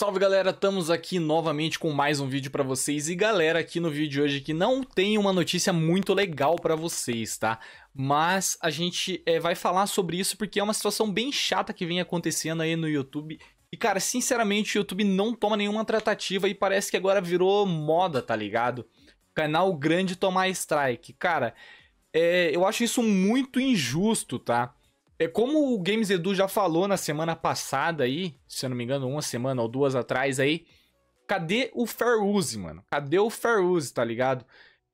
Salve galera, estamos aqui novamente com mais um vídeo para vocês e galera, aqui no vídeo de hoje que não tem uma notícia muito legal para vocês, tá? Mas a gente é, vai falar sobre isso porque é uma situação bem chata que vem acontecendo aí no YouTube e, cara, sinceramente, o YouTube não toma nenhuma tratativa e parece que agora virou moda, tá ligado? Canal grande tomar strike. Cara, é, eu acho isso muito injusto, tá? É como o Games Edu já falou na semana passada aí, se eu não me engano, uma semana ou duas atrás aí, cadê o fair use, mano? Cadê o fair use, tá ligado?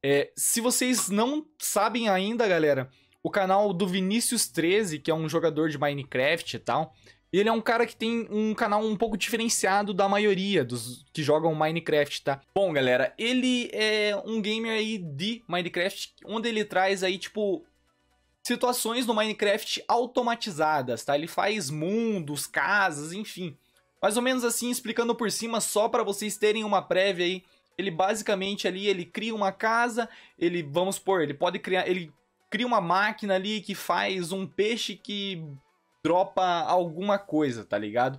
É, se vocês não sabem ainda, galera, o canal do Vinícius13, que é um jogador de Minecraft e tal, ele é um cara que tem um canal um pouco diferenciado da maioria dos que jogam Minecraft, tá? Bom, galera, ele é um gamer aí de Minecraft, onde ele traz aí, tipo, situações no Minecraft automatizadas, tá? Ele faz mundos, casas, enfim. Mais ou menos assim, explicando por cima só para vocês terem uma prévia aí. Ele basicamente ali, ele cria uma casa, ele, vamos por, ele pode criar, ele cria uma máquina ali que faz um peixe que dropa alguma coisa, tá ligado?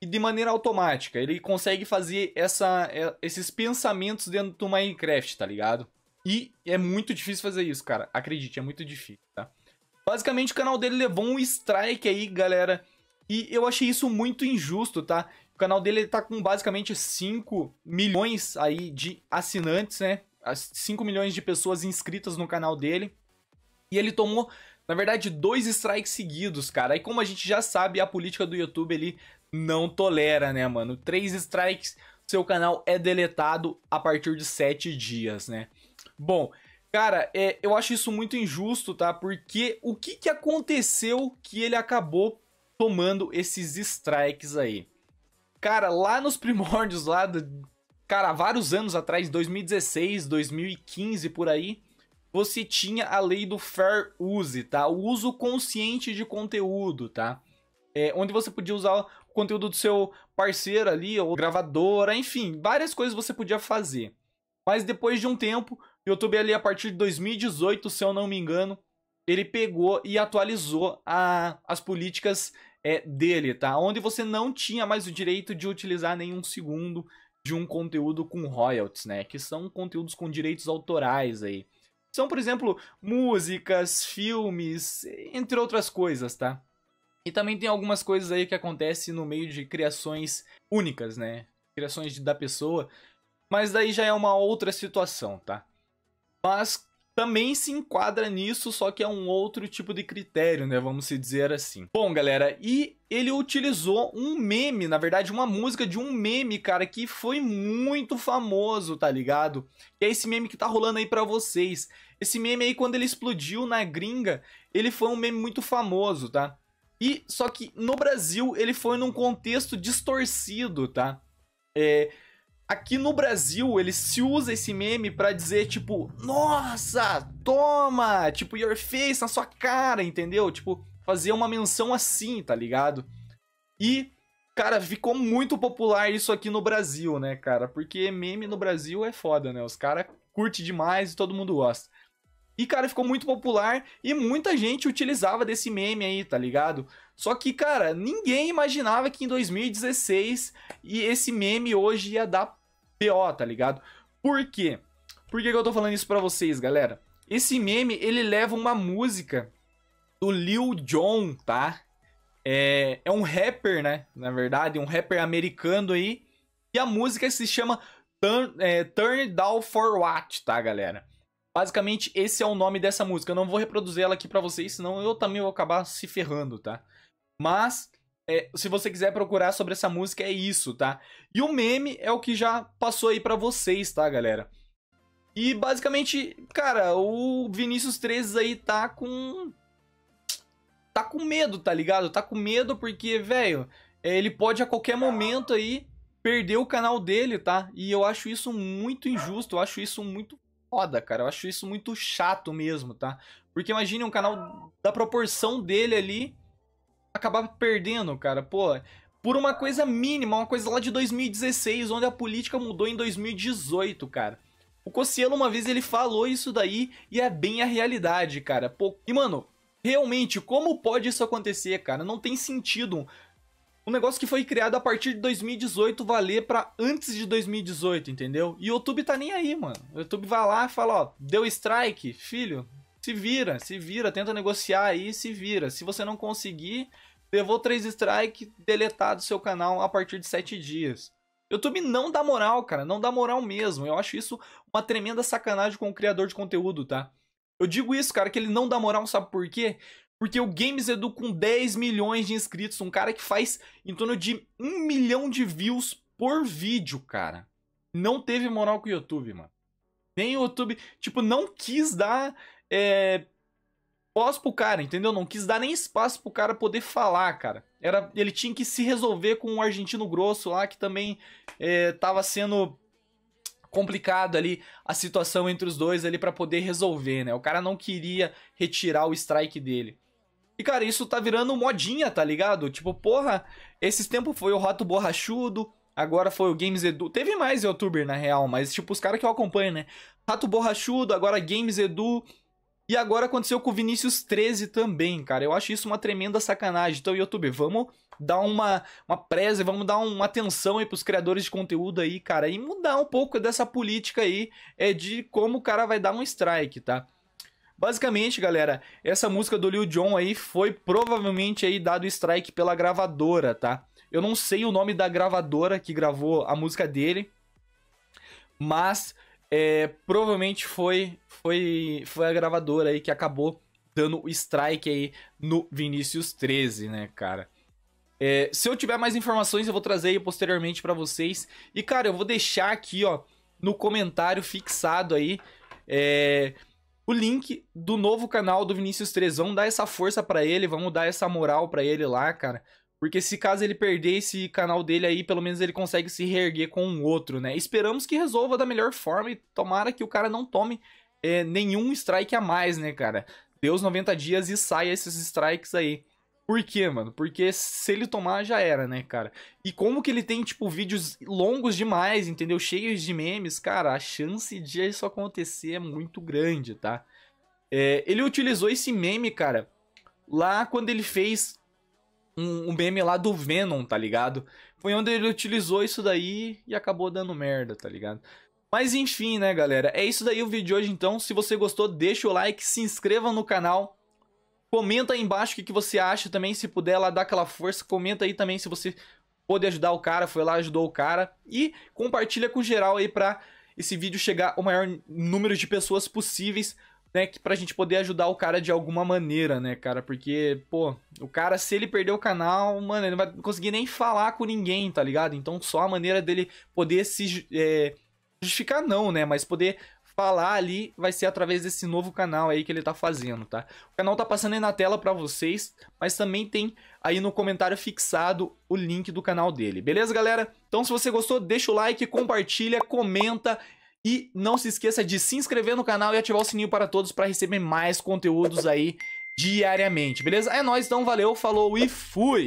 E de maneira automática, ele consegue fazer essa, é, esses pensamentos dentro do Minecraft, tá ligado? E é muito difícil fazer isso, cara. Acredite, é muito difícil, tá? Basicamente, o canal dele levou um strike aí, galera. E eu achei isso muito injusto, tá? O canal dele tá com basicamente 5 milhões aí de assinantes, né? 5 milhões de pessoas inscritas no canal dele. E ele tomou, na verdade, dois strikes seguidos, cara. E como a gente já sabe, a política do YouTube ele não tolera, né, mano? Três strikes, seu canal é deletado a partir de 7 dias, né? Bom, cara, é, eu acho isso muito injusto, tá? Porque o que, que aconteceu que ele acabou tomando esses strikes aí? Cara, lá nos primórdios, lá do, cara, vários anos atrás, 2016, 2015 por aí, você tinha a lei do fair use, tá? O uso consciente de conteúdo, tá? É, onde você podia usar o conteúdo do seu parceiro ali, ou gravadora, enfim, várias coisas você podia fazer. Mas depois de um tempo, YouTube ali a partir de 2018, se eu não me engano, ele pegou e atualizou a, as políticas é, dele, tá? Onde você não tinha mais o direito de utilizar nenhum segundo de um conteúdo com royalties, né? Que são conteúdos com direitos autorais aí. São, por exemplo, músicas, filmes, entre outras coisas, tá? E também tem algumas coisas aí que acontecem no meio de criações únicas, né? Criações da pessoa. Mas daí já é uma outra situação, tá? mas também se enquadra nisso, só que é um outro tipo de critério, né? Vamos se dizer assim. Bom, galera, e ele utilizou um meme, na verdade, uma música de um meme, cara, que foi muito famoso, tá ligado? Que é esse meme que tá rolando aí para vocês. Esse meme aí, quando ele explodiu na gringa, ele foi um meme muito famoso, tá? E só que no Brasil ele foi num contexto distorcido, tá? É, Aqui no Brasil, ele se usa esse meme para dizer, tipo, nossa, toma, tipo, your face na sua cara, entendeu? Tipo, fazer uma menção assim, tá ligado? E, cara, ficou muito popular isso aqui no Brasil, né, cara? Porque meme no Brasil é foda, né? Os caras curte demais e todo mundo gosta. E, cara, ficou muito popular e muita gente utilizava desse meme aí, tá ligado? Só que, cara, ninguém imaginava que em 2016 e esse meme hoje ia dar PO tá ligado? Por quê? Por que, que eu tô falando isso pra vocês, galera? Esse meme, ele leva uma música do Lil Jon, tá? É, é um rapper, né? Na verdade, um rapper americano aí. E a música se chama Turn, é, Turn Down For What, tá, galera? Basicamente, esse é o nome dessa música. Eu não vou reproduzir ela aqui pra vocês, senão eu também vou acabar se ferrando, tá? Mas é, se você quiser procurar sobre essa música, é isso, tá? E o meme é o que já passou aí para vocês, tá, galera? E basicamente, cara, o Vinícius 13 aí tá com. Tá com medo, tá ligado? Tá com medo porque, velho, é, ele pode a qualquer momento aí perder o canal dele, tá? E eu acho isso muito injusto, eu acho isso muito foda, cara. Eu acho isso muito chato mesmo, tá? Porque imagine um canal da proporção dele ali acabar perdendo, cara, pô, por uma coisa mínima, uma coisa lá de 2016, onde a política mudou em 2018, cara. O Cossielo uma vez ele falou isso daí e é bem a realidade, cara. Pô, e mano, realmente, como pode isso acontecer, cara? Não tem sentido. Um negócio que foi criado a partir de 2018 valer para antes de 2018, entendeu? E o YouTube tá nem aí, mano. O YouTube vai lá e fala, ó, deu strike, filho, se vira, se vira, tenta negociar aí, se vira. Se você não conseguir, Levou três strikes, deletado seu canal a partir de sete dias. YouTube não dá moral, cara, não dá moral mesmo. Eu acho isso uma tremenda sacanagem com o criador de conteúdo, tá? Eu digo isso, cara, que ele não dá moral, sabe por quê? Porque o Games Edu com 10 milhões de inscritos, um cara que faz em torno de 1 milhão de views por vídeo, cara. Não teve moral com o YouTube, mano. Nem o YouTube, tipo, não quis dar é, espaço pro cara, entendeu? Não quis dar nem espaço pro cara poder falar, cara. Era, ele tinha que se resolver com um argentino grosso lá que também é, tava sendo complicado ali a situação entre os dois ali para poder resolver, né? O cara não queria retirar o strike dele. E, cara, isso tá virando modinha, tá ligado? Tipo, porra, esses tempos foi o Rato Borrachudo, agora foi o Games Edu. Teve mais youtuber, na real, mas, tipo, os caras que eu acompanho, né? Rato Borrachudo, agora Games Edu. E agora aconteceu com o Vinícius 13 também, cara. Eu acho isso uma tremenda sacanagem. Então, YouTube, vamos dar uma, uma presa, vamos dar uma atenção aí pros criadores de conteúdo aí, cara, e mudar um pouco dessa política aí é de como o cara vai dar um strike, tá? Basicamente, galera, essa música do Lil Jon aí foi provavelmente aí dado strike pela gravadora, tá? Eu não sei o nome da gravadora que gravou a música dele, mas é, provavelmente foi, foi, foi a gravadora aí que acabou dando o strike aí no Vinícius 13, né, cara? É, se eu tiver mais informações, eu vou trazer aí posteriormente para vocês. E, cara, eu vou deixar aqui, ó, no comentário fixado aí, é, o link do novo canal do Vinícius 13. Vamos dar essa força para ele, vamos dar essa moral para ele lá, cara. Porque se caso ele perder esse canal dele aí, pelo menos ele consegue se reerguer com um outro, né? Esperamos que resolva da melhor forma e tomara que o cara não tome é, nenhum strike a mais, né, cara? Dê os 90 dias e saia esses strikes aí. Por quê, mano? Porque se ele tomar, já era, né, cara? E como que ele tem, tipo, vídeos longos demais, entendeu? Cheios de memes, cara, a chance de isso acontecer é muito grande, tá? É, ele utilizou esse meme, cara, lá quando ele fez um, um meme lá do Venom, tá ligado? Foi onde ele utilizou isso daí e acabou dando merda, tá ligado? Mas enfim, né, galera? É isso daí o vídeo de hoje, então. Se você gostou, deixa o like, se inscreva no canal. Comenta aí embaixo o que, você acha também, se puder lá dar aquela força. Comenta aí também se você pôde ajudar o cara, foi lá, ajudou o cara. E compartilha com geral aí pra esse vídeo chegar ao maior número de pessoas possíveis né, que pra gente poder ajudar o cara de alguma maneira, né, cara? Porque, pô, o cara, se ele perder o canal, mano, ele não vai conseguir nem falar com ninguém, tá ligado? Então só a maneira dele poder se é, justificar, não, né? Mas poder falar ali vai ser através desse novo canal aí que ele tá fazendo, tá? O canal tá passando aí na tela para vocês, mas também tem aí no comentário fixado o link do canal dele. Beleza, galera? Então se você gostou, deixa o like, compartilha, comenta e não se esqueça de se inscrever no canal e ativar o sininho para todos para receber mais conteúdos aí diariamente, beleza? É nóis, então valeu, falou e fui!